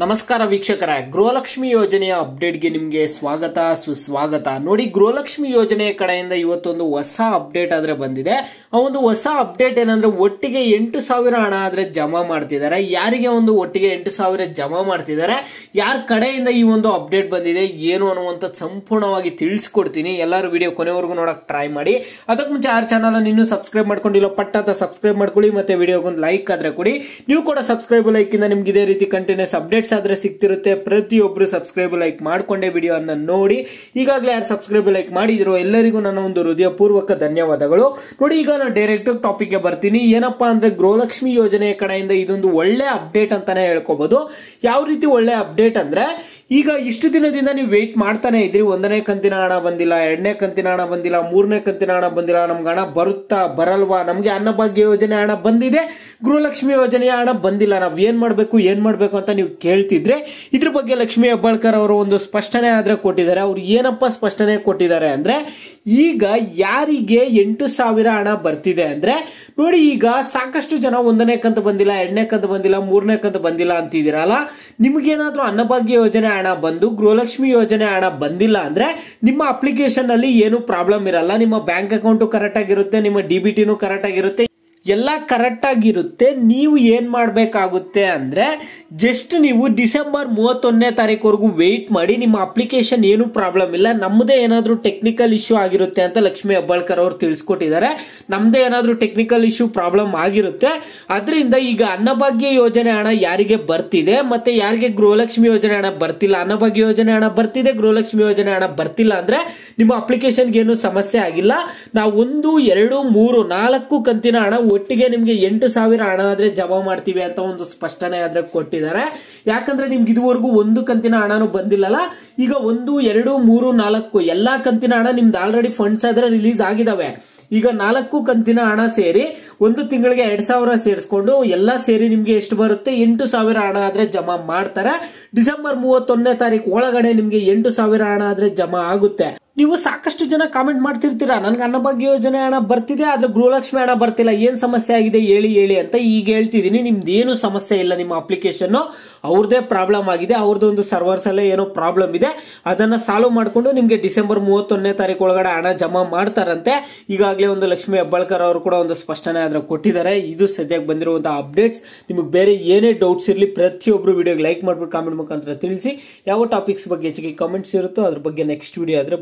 ನಮಸ್ಕಾರ ವೀಕ್ಷಕರ ಗೃಹಲಕ್ಷ್ಮಿ ಯೋಜನೆಯ ಅಪ್ಡೇಟ್ಗೆ ನಿಮಗೆ ಸ್ವಾಗತ ಸುಸ್ವಾಗತ ನೋಡಿ ಗೃಹಲಕ್ಷ್ಮಿ ಯೋಜನೆಯ ಕಡೆಯಿಂದ ಇವತ್ತೊಂದು ಹೊಸ ಅಪ್ಡೇಟ್ ಆದ್ರೆ ಬಂದಿದೆ ಆ ಒಂದು ಹೊಸ ಅಪ್ಡೇಟ್ ಏನಂದ್ರೆ ಒಟ್ಟಿಗೆ ಎಂಟು ಸಾವಿರ ಹಣ ಆದ್ರೆ ಜಮಾ ಮಾಡ್ತಿದ್ದಾರೆ ಯಾರಿಗೆ ಒಂದು ಒಟ್ಟಿಗೆ ಎಂಟು ಸಾವಿರ ಜಮಾ ಮಾಡ್ತಿದ್ದಾರೆ ಯಾರ ಕಡೆಯಿಂದ ಈ ಒಂದು ಅಪ್ಡೇಟ್ ಬಂದಿದೆ ಏನು ಅನ್ನುವಂಥದ್ದು ಸಂಪೂರ್ಣವಾಗಿ ತಿಳಿಸ್ಕೊಡ್ತೀನಿ ಎಲ್ಲರೂ ವಿಡಿಯೋ ಕೊನೆವರೆಗೂ ನೋಡಕ್ ಟ್ರೈ ಮಾಡಿ ಅದಕ್ಕೆ ಮುಂಚೆ ಆರ್ ಚಾನಲ್ ಇನ್ನೂ ಸಬ್ಸ್ಕ್ರೈಬ್ ಮಾಡ್ಕೊಂಡಿಲ್ಲ ಪಟ್ಟ ಸಬ್ಸ್ಕ್ರೈಬ್ ಮಾಡ್ಕೊಳ್ಳಿ ಮತ್ತೆ ವಿಡಿಯೋಗೊಂದು ಲೈಕ್ ಆದ್ರೆ ಕೊಡಿ ನೀವು ಕೂಡ ಸಬ್ಸ್ಕ್ರೈಬ್ ಲೈಕ್ ಇಂದ ನಿಮ್ಗೆ ಇದೇ ರೀತಿ ಕಂಟಿನ್ಯೂಸ್ ಅಪ್ಡೇಟ್ ಅಪ್ಡೇಟ್ಸ್ ಆದರೆ ಸಿಗ್ತಿರುತ್ತೆ ಪ್ರತಿಯೊಬ್ಬರು ಸಬ್ಸ್ಕ್ರೈಬ್ ಲೈಕ್ ವಿಡಿಯೋ ಅನ್ನ ನೋಡಿ ಈಗಾಗಲೇ ಯಾರು ಸಬ್ಸ್ಕ್ರೈಬ್ ಲೈಕ್ ಮಾಡಿದ್ರು ಎಲ್ಲರಿಗೂ ನನ್ನ ಒಂದು ಹೃದಯಪೂರ್ವಕ ಧನ್ಯವಾದಗಳು ನೋಡಿ ಈಗ ನಾನು ಡೈರೆಕ್ಟ್ ಟಾಪಿಕ್ಗೆ ಬರ್ತೀನಿ ಏನಪ್ಪಾ ಅಂದ್ರೆ ಗೃಹಲಕ್ಷ್ಮಿ ಯೋಜನೆಯ ಕಡೆಯಿಂದ ಇದೊಂದು ಒಳ್ಳೆ ಅಪ್ಡೇಟ್ ಅಂತಾನೆ ಹೇಳ್ಕೋಬಹುದು ಯಾವ ರೀತಿ ಒಳ್ಳೆ ಅಪ್ಡೇಟ್ ಅಂದ್ರೆ ಈಗ ಇಷ್ಟು ದಿನದಿಂದ ನೀವು ವೆಯ್ಟ್ ಮಾಡ್ತಾನೆ ಇದ್ರಿ ಒಂದನೇ ಕಂತಿನ ಹಣ ಬಂದಿಲ್ಲ ಎರಡನೇ ಕಂತಿನ ಹಣ ಬಂದಿಲ್ಲ ಮೂರನೇ ಕಂತಿನ ಹಣ ಬಂದಿಲ್ಲ ನಮ್ಗೆ ಹಣ ಬರುತ್ತಾ ಬರಲ್ವಾ ನಮಗೆ ಅನ್ನಭಾಗ್ಯ ಯೋಜನೆ ಹಣ ಬಂದಿದೆ ಗೃಹಲಕ್ಷ್ಮಿ ಯೋಜನೆಯ ಹಣ ಬಂದಿಲ್ಲ ನಾವು ಏನು ಮಾಡಬೇಕು ಏನು ಮಾಡಬೇಕು ಅಂತ ನೀವು ಕೇಳ್ತಿದ್ರೆ ಇದ್ರ ಬಗ್ಗೆ ಲಕ್ಷ್ಮಿ ಹೆಬ್ಬಾಳ್ಕರ್ ಅವರು ಒಂದು ಸ್ಪಷ್ಟನೆ ಆದರೆ ಕೊಟ್ಟಿದ್ದಾರೆ ಅವ್ರು ಏನಪ್ಪ ಸ್ಪಷ್ಟನೆ ಕೊಟ್ಟಿದ್ದಾರೆ ಅಂದರೆ ಈಗ ಯಾರಿಗೆ ಎಂಟು ಸಾವಿರ ಹಣ ಬರ್ತಿದೆ ಅಂದರೆ ನೋಡಿ ಈಗ ಸಾಕಷ್ಟು ಜನ ಒಂದನೇ ಕಂತು ಬಂದಿಲ್ಲ ಎರಡನೇ ಕಂತು ಬಂದಿಲ್ಲ ಮೂರನೇ ಕಂತು ಬಂದಿಲ್ಲ ಅಂತಿದ್ದೀರಲ್ಲ ನಿಮಗೇನಾದರೂ ಅನ್ನಭಾಗ್ಯ ಯೋಜನೆ ಹಣ ಬಂದು ಗೃಹಲಕ್ಷ್ಮಿ ಯೋಜನೆ ಹಣ ಬಂದಿಲ್ಲ ಅಂದ್ರೆ ನಿಮ್ಮ ಅಪ್ಲಿಕೇಶನ್ ಅಲ್ಲಿ ಏನು ಪ್ರಾಬ್ಲಮ್ ಇರಲ್ಲ ನಿಮ್ಮ ಬ್ಯಾಂಕ್ ಅಕೌಂಟ್ ಕರೆಕ್ಟ್ ಆಗಿರುತ್ತೆ ನಿಮ್ಮ ಡಿ ಬಿ ಕರೆಕ್ಟ್ ಆಗಿರುತ್ತೆ ಎಲ್ಲ ಕರೆಕ್ಟಾಗಿರುತ್ತೆ ನೀವು ಏನು ಮಾಡಬೇಕಾಗುತ್ತೆ ಅಂದರೆ ಜಸ್ಟ್ ನೀವು ಡಿಸೆಂಬರ್ ಮೂವತ್ತೊಂದನೇ ತಾರೀಕುವರೆಗೂ ವೆಯ್ಟ್ ಮಾಡಿ ನಿಮ್ಮ ಅಪ್ಲಿಕೇಶನ್ ಏನೂ ಪ್ರಾಬ್ಲಮ್ ಇಲ್ಲ ನಮ್ಮದೇ ಏನಾದರೂ ಟೆಕ್ನಿಕಲ್ ಇಶ್ಯೂ ಆಗಿರುತ್ತೆ ಅಂತ ಲಕ್ಷ್ಮಿ ಹೆಬ್ಬಾಳ್ಕರ್ ಅವರು ತಿಳಿಸ್ಕೊಟ್ಟಿದ್ದಾರೆ ನಮ್ಮದೇ ಏನಾದರೂ ಟೆಕ್ನಿಕಲ್ ಇಶ್ಯೂ ಪ್ರಾಬ್ಲಮ್ ಆಗಿರುತ್ತೆ ಅದರಿಂದ ಈಗ ಅನ್ನಭಾಗ್ಯ ಯೋಜನೆ ಹಣ ಯಾರಿಗೆ ಬರ್ತಿದೆ ಮತ್ತು ಯಾರಿಗೆ ಗೃಹಲಕ್ಷ್ಮಿ ಯೋಜನೆ ಹಣ ಬರ್ತಿಲ್ಲ ಅನ್ನಭಾಗ್ಯ ಯೋಜನೆ ಹಣ ಬರ್ತಿದೆ ಗೃಹಲಕ್ಷ್ಮಿ ಯೋಜನೆ ಹಣ ಬರ್ತಿಲ್ಲ ಅಂದರೆ ನಿಮ್ಮ ಅಪ್ಲಿಕೇಶನ್ಗೆ ಏನು ಸಮಸ್ಯೆ ಆಗಿಲ್ಲ ನಾವು ಒಂದು ಎರಡು ಮೂರು ನಾಲ್ಕು ಕಂತಿನ ಹಣ ಒಟ್ಟಿಗೆ ನಿಮ್ಗೆ ಎಂಟು ಸಾವಿರ ಹಣ ಆದ್ರೆ ಜಮಾ ಮಾಡ್ತೀವಿ ಅಂತ ಒಂದು ಸ್ಪಷ್ಟನೆ ಆದ್ರೆ ಕೊಟ್ಟಿದ್ದಾರೆ ಯಾಕಂದ್ರೆ ನಿಮ್ಗೆ ಇದುವರೆಗೂ ಒಂದು ಕಂತಿನ ಹಣನು ಬಂದಿಲ್ಲಲ್ಲ ಈಗ ಒಂದು ಎರಡು ಮೂರು ನಾಲ್ಕು ಎಲ್ಲಾ ಕಂತಿನ ಹಣ ನಿಮ್ದು ಆಲ್ರೆಡಿ ಫಂಡ್ಸ್ ಆದ್ರೆ ರಿಲೀಸ್ ಆಗಿದಾವೆ ಈಗ ನಾಲ್ಕು ಕಂತಿನ ಹಣ ಸೇರಿ ಒಂದು ತಿಂಗಳಿಗೆ ಎರಡ್ ಸಾವಿರ ಸೇರಿಸ್ಕೊಂಡು ಎಲ್ಲಾ ಸೇರಿ ನಿಮ್ಗೆ ಎಷ್ಟು ಬರುತ್ತೆ ಎಂಟು ಸಾವಿರ ಹಣ ಆದ್ರೆ ಜಮಾ ಮಾಡ್ತಾರೆ ಡಿಸೆಂಬರ್ ಮೂವತ್ತೊಂದನೇ ತಾರೀಕು ಒಳಗಡೆ ನಿಮ್ಗೆ ಎಂಟು ಸಾವಿರ ಹಣ ಆದ್ರೆ ಜಮಾ ಆಗುತ್ತೆ ನೀವು ಸಾಕಷ್ಟು ಜನ ಕಾಮೆಂಟ್ ಮಾಡ್ತಿರ್ತೀರಾ ನನ್ಗೆ ಅನ್ನಭಾಗ್ಯ ಯೋಜನೆ ಹಣ ಬರ್ತಿದೆ ಆದ್ರೆ ಗೃಹಲಕ್ಷ್ಮಿ ಹಣ ಬರ್ತಿಲ್ಲ ಏನು ಸಮಸ್ಯೆ ಆಗಿದೆ ಹೇಳಿ ಹೇಳಿ ಅಂತ ಈಗ ಹೇಳ್ತಿದ್ದೀನಿ ನಿಮ್ದು ಏನು ಸಮಸ್ಯೆ ಇಲ್ಲ ನಿಮ್ಮ ಅಪ್ಲಿಕೇಶನ್ ಅವ್ರದೇ ಪ್ರಾಬ್ಲಮ್ ಆಗಿದೆ ಸರ್ವರ್ಸ್ ಸರ್ವರ್ಸಲ್ಲೇ ಏನೋ ಪ್ರಾಬ್ಲಮ್ ಇದೆ ಅದನ್ನ ಸಾಲ್ವ್ ಮಾಡಿಕೊಂಡು ನಿಮಗೆ ಡಿಸೆಂಬರ್ ಮೂವತ್ತೊಂದನೇ ತಾರೀಕು ಒಳಗಡೆ ಹಣ ಜಮಾ ಮಾಡ್ತಾರಂತೆ ಈಗಾಗಲೇ ಒಂದು ಲಕ್ಷ್ಮಿ ಹೆಬ್ಬಾಳ್ಕರ್ ಅವರು ಕೂಡ ಒಂದು ಸ್ಪಷ್ಟನೆ ಆದ್ರೆ ಕೊಟ್ಟಿದ್ದಾರೆ ಇದು ಸದ್ಯಕ್ಕೆ ಬಂದಿರುವಂತಹ ಅಪ್ಡೇಟ್ಸ್ ನಿಮಗೆ ಬೇರೆ ಏನೇ ಡೌಟ್ಸ್ ಇರಲಿ ಪ್ರತಿಯೊಬ್ಬರು ವಿಡಿಯೋಗೆ ಲೈಕ್ ಮಾಡ್ಬಿಟ್ಟು ಕಾಮೆಂಟ್ ಮುಖಾಂತರ ತಿಳಿಸಿ ಯಾವ ಟಾಪಿಕ್ಸ್ ಬಗ್ಗೆ ಹೆಚ್ಚಿಗೆ ಕಾಮೆಂಟ್ಸ್ ಇರುತ್ತೋ ಅದ್ರ ಬಗ್ಗೆ ನೆಕ್ಸ್ಟ್ ವಿಡಿಯೋ ಆದ್ರೆ